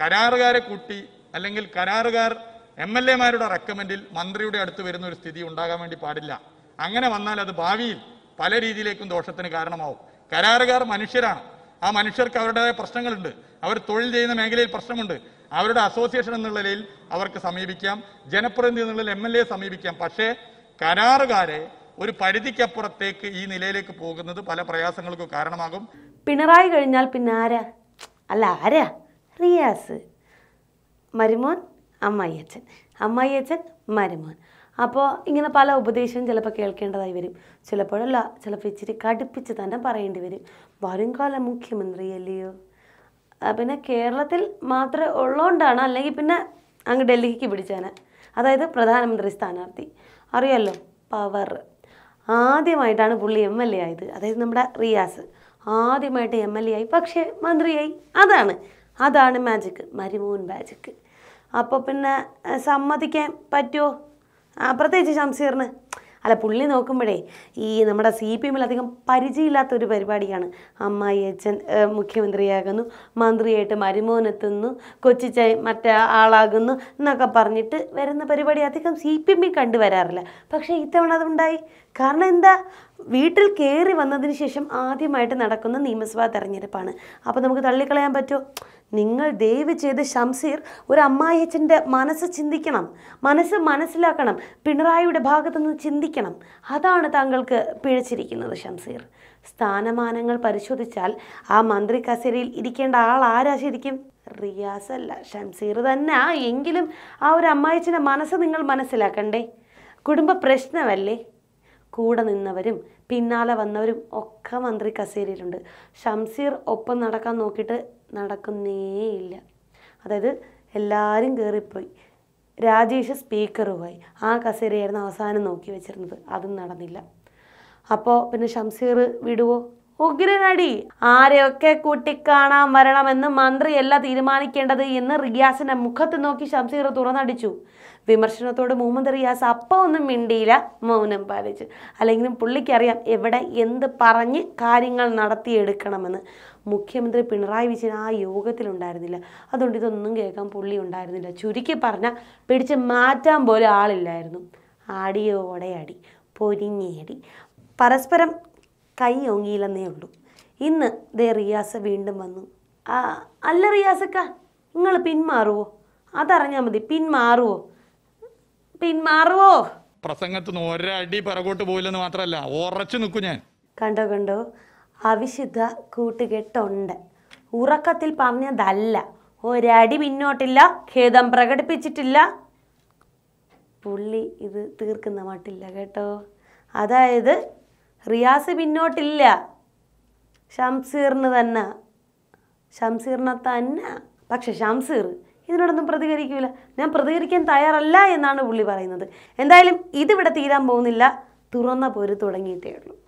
കരാറുകാരെ കൂട്ടി അല്ലെങ്കിൽ കരാറുകാർ M L എമാരുടെ റെക്കമെൻഡിൽ മന്ത്രിയുടെ അടുത്ത് വരുന്ന ഒരു സ്ഥിതി ഉണ്ടാകാൻ വേണ്ടി പാടില്ല അങ്ങനെ വന്നാൽ അത് ഭാവിയിൽ പല രീതിയിലേക്കും ദോഷത്തിന് കാരണമാവും കരാറുകാർ മനുഷ്യരാണ് ആ മനുഷ്യർക്ക് അവരുടേതായ പ്രശ്നങ്ങളുണ്ട് അവർ തൊഴിൽ ചെയ്യുന്ന മേഖലയിൽ പ്രശ്നമുണ്ട് അവരുടെ അസോസിയേഷൻ എന്നുള്ള നിലയിൽ അവർക്ക് സമീപിക്കാം ജനപ്രതിനിധി എന്നുള്ള എം എൽ എ സമീപിക്കാം പക്ഷേ കരാറുകാരെ ഒരു പരിധിക്കപ്പുറത്തേക്ക് ഈ നിലയിലേക്ക് പോകുന്നത് പല പ്രയാസങ്ങൾക്കും കാരണമാകും പിണറായി കഴിഞ്ഞാൽ പിന്നെ ആരാ അല്ല ആരാ റിയാസ് മരുമോൻ അമ്മായിയച്ഛൻ അമ്മായിയച്ഛൻ മരുമോൻ അപ്പോൾ ഇങ്ങനെ പല ഉപദേശവും ചിലപ്പോൾ കേൾക്കേണ്ടതായി വരും ചിലപ്പോഴല്ല ചിലപ്പോൾ ഇച്ചിരി കടുപ്പിച്ച് തന്നെ പറയേണ്ടി വരും വരുംകാല മുഖ്യമന്ത്രിയല്ലയോ പിന്നെ കേരളത്തിൽ മാത്രമേ ഉള്ളതുകൊണ്ടാണ് അല്ലെങ്കിൽ പിന്നെ അങ്ങ് ഡൽഹിക്ക് പിടിച്ചാന് അതായത് പ്രധാനമന്ത്രി സ്ഥാനാർത്ഥി അറിയാമല്ലോ പവർ ആദ്യമായിട്ടാണ് പുള്ളി എം എൽ എ ആയത് അതായത് നമ്മുടെ റിയാസ് ആദ്യമായിട്ട് എം എൽ എ ആയി പക്ഷേ മന്ത്രിയായി അതാണ് അതാണ് മാജിക്ക് മരിമൂൻ മാജിക്ക് അപ്പോൾ പിന്നെ സമ്മതിക്കാൻ പറ്റുമോ പ്രത്യേകിച്ച് ഷംസീറിന് അല്ല പുള്ളി നോക്കുമ്പോഴേ ഈ നമ്മുടെ സി പി എമ്മിൽ അധികം പരിചയമില്ലാത്തൊരു പരിപാടിയാണ് അമ്മായി അച്ഛൻ മുഖ്യമന്ത്രിയാകുന്നു മന്ത്രിയായിട്ട് മരുമോനെത്തുന്നു കൊച്ചിച്ചായി മറ്റേ ആളാകുന്നു എന്നൊക്കെ പറഞ്ഞിട്ട് വരുന്ന പരിപാടി അധികം സി പി എമ്മിൽ കണ്ടുവരാറില്ല പക്ഷേ ഇത്തവണ അതുണ്ടായി കാരണം എന്താ വീട്ടിൽ കയറി വന്നതിന് ശേഷം ആദ്യമായിട്ട് നടക്കുന്ന നിയമസഭാ തെരഞ്ഞെടുപ്പാണ് അപ്പോൾ നമുക്ക് തള്ളിക്കളയാൻ പറ്റുമോ നിങ്ങൾ ദയവ് ചെയ്ത് ഷംസീർ ഒരു അമ്മായിച്ചൻ്റെ മനസ്സ് ചിന്തിക്കണം മനസ്സ് മനസ്സിലാക്കണം പിണറായിയുടെ ഭാഗത്തു നിന്ന് ചിന്തിക്കണം അതാണ് താങ്കൾക്ക് പിഴച്ചിരിക്കുന്നത് ഷംസീർ സ്ഥാനമാനങ്ങൾ പരിശോധിച്ചാൽ ആ മന്ത്രി കസേരയിൽ ഇരിക്കേണ്ട ആൾ ആരാ ശരിക്കും റിയാസ് അല്ല ഷംസീർ തന്നെ ആ എങ്കിലും ആ ഒരു അമ്മായിച്ചൻ്റെ മനസ്സ് നിങ്ങൾ മനസ്സിലാക്കണ്ടേ കുടുംബ പ്രശ്നമല്ലേ കൂടെ നിന്നവരും പിന്നാലെ വന്നവരും ഒക്കെ മന്ത്രി കസേരയിലുണ്ട് ഷംസീർ ഒപ്പം നടക്കാൻ നോക്കിയിട്ട് നടക്കുന്നേയില്ല അതായത് എല്ലാവരും കയറിപ്പോയി രാജേഷ് സ്പീക്കറുമായി ആ കസേരയായിരുന്നു അവസാനം നോക്കി വെച്ചിരുന്നത് അതും നടന്നില്ല അപ്പോൾ പിന്നെ ഷംസീർ വിടുവോ ഉഗ്രനടി ആരെയൊക്കെ കൂട്ടിക്കാണാൻ വരണമെന്ന് മന്ത്രിയല്ല തീരുമാനിക്കേണ്ടത് എന്ന് റിയാസിന്റെ മുഖത്ത് നോക്കി ഷംസീർ തുറന്നടിച്ചു വിമർശനത്തോട് മുഹമ്മദ് റിയാസ് അപ്പം ഒന്നും മിണ്ടിയില്ല മൗനം പാലിച്ചു അല്ലെങ്കിലും പുള്ളിക്കറിയാം എവിടെ എന്ത് പറഞ്ഞ് കാര്യങ്ങൾ നടത്തിയെടുക്കണമെന്ന് മുഖ്യമന്ത്രി പിണറായി വിജയൻ ആ യോഗത്തിലുണ്ടായിരുന്നില്ല അതുകൊണ്ട് ഇതൊന്നും കേൾക്കാൻ പുള്ളി ഉണ്ടായിരുന്നില്ല ചുരുക്കി പറഞ്ഞാൽ പിടിച്ച് മാറ്റാൻ പോലും ആളില്ലായിരുന്നു ആടിയോടെ അടി പൊരിഞ്ഞേടി പരസ്പരം കൈ ഓങ്ങിയില്ലെന്നേ ഉള്ളൂ ഇന്ന് ദേ റിയാസ വീണ്ടും വന്നു അല്ല റിയാസക്ക നിങ്ങൾ പിന്മാറുവോ അതറിഞ്ഞാൽ മതി പിന്മാറുവോ പിന്മാറുവോ പ്രസംഗത്തിന് ഒരടി പിറകോട്ട് പോയില്ലെന്ന് മാത്രമല്ല ഉറച്ചു നിൽക്കും ഞാൻ കണ്ടോ കണ്ടോ അവിശുദ്ധ കൂട്ടുകെട്ടുണ്ട് ഉറക്കത്തിൽ പറഞ്ഞതല്ല ഒരടി പിന്നോട്ടില്ല ഖേദം പ്രകടിപ്പിച്ചിട്ടില്ല പുള്ളി ഇത് തീർക്കുന്ന മട്ടില്ല കേട്ടോ അതായത് റിയാസ് പിന്നോട്ടില്ല ഷംസീറിന് തന്നെ ഷംസീറിനെ തന്നെ പക്ഷെ ഷംസീർ ഇതിനോടൊന്നും പ്രതികരിക്കില്ല ഞാൻ പ്രതികരിക്കാൻ തയ്യാറല്ല എന്നാണ് പുള്ളി പറയുന്നത് എന്തായാലും ഇതിവിടെ തീരാൻ പോകുന്നില്ല തുറന്ന പോര് തുടങ്ങിയിട്ടേ ഉള്ളൂ